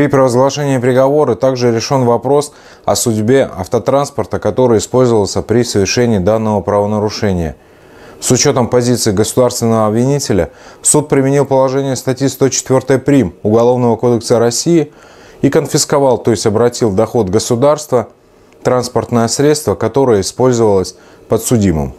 При провозглашении приговора также решен вопрос о судьбе автотранспорта, который использовался при совершении данного правонарушения. С учетом позиции государственного обвинителя, суд применил положение статьи 104 прим Уголовного кодекса России и конфисковал, то есть обратил в доход государства, транспортное средство, которое использовалось подсудимым.